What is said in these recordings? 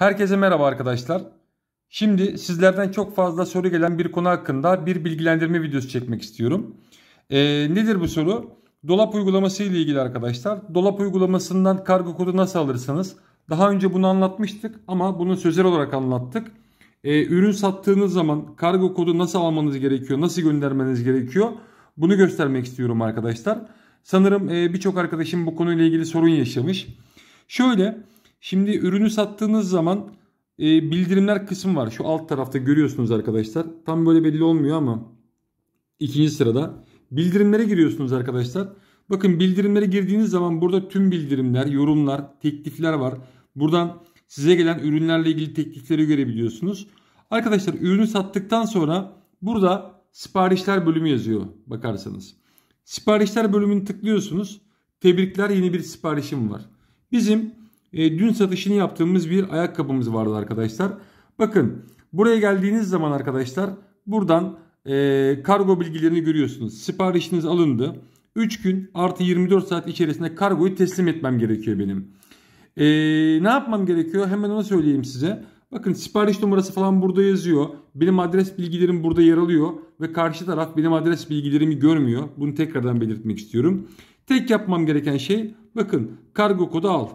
Herkese merhaba arkadaşlar. Şimdi sizlerden çok fazla soru gelen bir konu hakkında bir bilgilendirme videosu çekmek istiyorum. Ee, nedir bu soru? Dolap uygulaması ile ilgili arkadaşlar. Dolap uygulamasından kargo kodu nasıl alırsanız? Daha önce bunu anlatmıştık ama bunu sözel olarak anlattık. Ee, ürün sattığınız zaman kargo kodu nasıl almanız gerekiyor? Nasıl göndermeniz gerekiyor? Bunu göstermek istiyorum arkadaşlar. Sanırım e, birçok arkadaşım bu konuyla ilgili sorun yaşamış. Şöyle... Şimdi ürünü sattığınız zaman e, bildirimler kısmı var. Şu alt tarafta görüyorsunuz arkadaşlar. Tam böyle belli olmuyor ama ikinci sırada. Bildirimlere giriyorsunuz arkadaşlar. Bakın bildirimlere girdiğiniz zaman burada tüm bildirimler, yorumlar, teklifler var. Buradan size gelen ürünlerle ilgili teklifleri görebiliyorsunuz. Arkadaşlar ürünü sattıktan sonra burada siparişler bölümü yazıyor bakarsanız. Siparişler bölümünü tıklıyorsunuz. Tebrikler yeni bir siparişim var. Bizim e, dün satışını yaptığımız bir ayakkabımız vardı arkadaşlar. Bakın buraya geldiğiniz zaman arkadaşlar buradan e, kargo bilgilerini görüyorsunuz. Siparişiniz alındı. 3 gün artı 24 saat içerisinde kargoyu teslim etmem gerekiyor benim. E, ne yapmam gerekiyor hemen onu söyleyeyim size. Bakın sipariş numarası falan burada yazıyor. Benim adres bilgilerim burada yer alıyor ve karşı taraf benim adres bilgilerimi görmüyor. Bunu tekrardan belirtmek istiyorum. Tek yapmam gereken şey bakın kargo kodu al.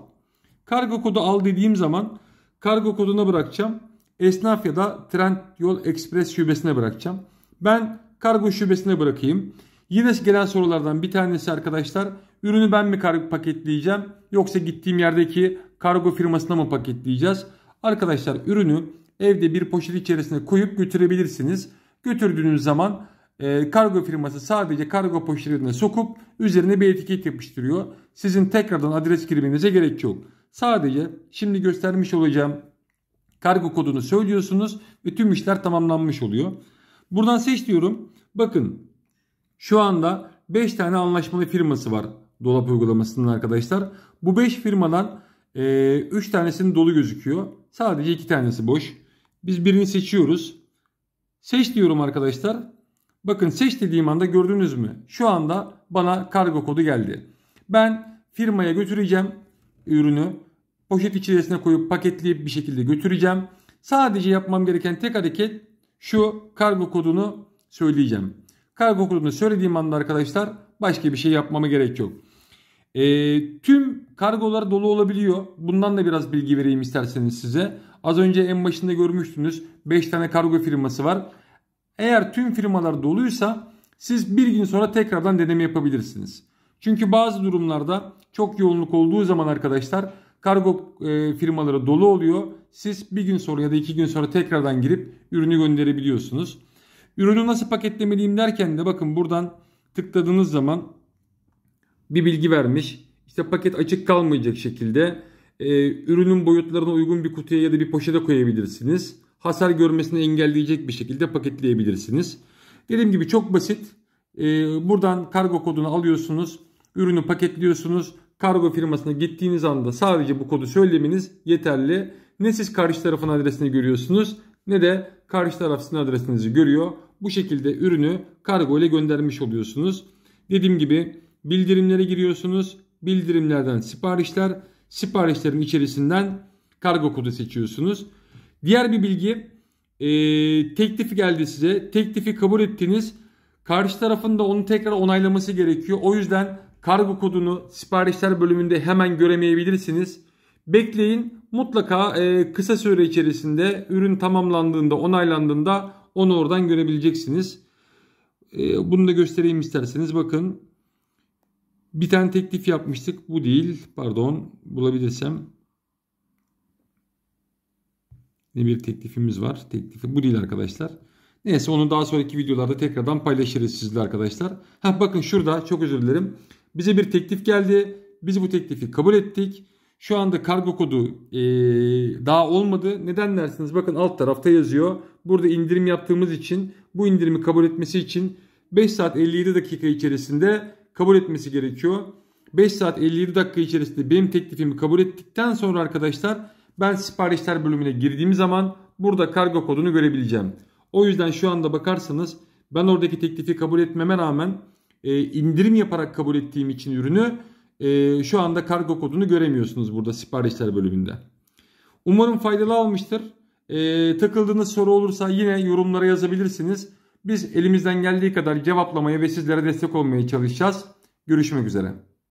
Kargo kodu al dediğim zaman kargo koduna bırakacağım. Esnaf ya da Trend Yol Express şubesine bırakacağım. Ben kargo şubesine bırakayım. Yine gelen sorulardan bir tanesi arkadaşlar ürünü ben mi kargo paketleyeceğim yoksa gittiğim yerdeki kargo firmasına mı paketleyeceğiz? Arkadaşlar ürünü evde bir poşet içerisine koyup götürebilirsiniz. Götürdüğünüz zaman e, kargo firması sadece kargo poşetine sokup üzerine bir etiket yapıştırıyor. Sizin tekrardan adres girmenize gerek yok. Sadece şimdi göstermiş olacağım kargo kodunu söylüyorsunuz ve tüm işler tamamlanmış oluyor. Buradan seç diyorum. Bakın şu anda 5 tane anlaşmalı firması var dolap uygulamasının arkadaşlar. Bu 5 firmadan 3 e, üç tanesinin dolu gözüküyor. Sadece 2 tanesi boş. Biz birini seçiyoruz. Seç diyorum arkadaşlar. Bakın seç dediğim anda gördünüz mü? Şu anda bana kargo kodu geldi. Ben firmaya götüreceğim ürünü poşet içerisine koyup paketleyip bir şekilde götüreceğim. Sadece yapmam gereken tek hareket şu kargo kodunu söyleyeceğim. Kargo kodunu söylediğim anda arkadaşlar başka bir şey yapmama gerek yok. E, tüm kargolar dolu olabiliyor. Bundan da biraz bilgi vereyim isterseniz size. Az önce en başında görmüştünüz 5 tane kargo firması var. Eğer tüm firmalar doluysa siz bir gün sonra tekrardan deneme yapabilirsiniz. Çünkü bazı durumlarda çok yoğunluk olduğu zaman arkadaşlar kargo e, firmaları dolu oluyor. Siz bir gün sonra ya da iki gün sonra tekrardan girip ürünü gönderebiliyorsunuz. Ürünü nasıl paketlemeliyim derken de bakın buradan tıkladığınız zaman bir bilgi vermiş. İşte paket açık kalmayacak şekilde e, ürünün boyutlarına uygun bir kutuya ya da bir poşete koyabilirsiniz. Hasar görmesini engelleyecek bir şekilde paketleyebilirsiniz. Dediğim gibi çok basit. E, buradan kargo kodunu alıyorsunuz. Ürünü paketliyorsunuz kargo firmasına gittiğiniz anda sadece bu kodu söylemeniz yeterli. Ne siz karşı tarafın adresini görüyorsunuz ne de karşı taraf sizin adresinizi görüyor. Bu şekilde ürünü kargo ile göndermiş oluyorsunuz. Dediğim gibi bildirimlere giriyorsunuz. Bildirimlerden siparişler, siparişlerin içerisinden kargo kodu seçiyorsunuz. Diğer bir bilgi e, teklifi geldi size. Teklifi kabul ettiniz. Karşı tarafın da onu tekrar onaylaması gerekiyor. O yüzden Kargo kodunu siparişler bölümünde hemen göremeyebilirsiniz. Bekleyin mutlaka e, kısa süre içerisinde ürün tamamlandığında onaylandığında onu oradan görebileceksiniz. E, bunu da göstereyim isterseniz bakın. Bir tane teklif yapmıştık bu değil pardon bulabilirsem. Ne bir teklifimiz var teklifi bu değil arkadaşlar. Neyse onu daha sonraki videolarda tekrardan paylaşırız sizle arkadaşlar. Ha bakın şurada çok özür dilerim. Bize bir teklif geldi. Biz bu teklifi kabul ettik. Şu anda kargo kodu e, daha olmadı. Neden dersiniz? Bakın alt tarafta yazıyor. Burada indirim yaptığımız için bu indirimi kabul etmesi için 5 saat 57 dakika içerisinde kabul etmesi gerekiyor. 5 saat 57 dakika içerisinde benim teklifimi kabul ettikten sonra arkadaşlar ben siparişler bölümüne girdiğim zaman burada kargo kodunu görebileceğim. O yüzden şu anda bakarsanız ben oradaki teklifi kabul etmeme rağmen e, indirim yaparak kabul ettiğim için ürünü e, şu anda kargo kodunu göremiyorsunuz burada siparişler bölümünde. Umarım faydalı olmuştur. E, takıldığınız soru olursa yine yorumlara yazabilirsiniz. Biz elimizden geldiği kadar cevaplamaya ve sizlere destek olmaya çalışacağız. Görüşmek üzere.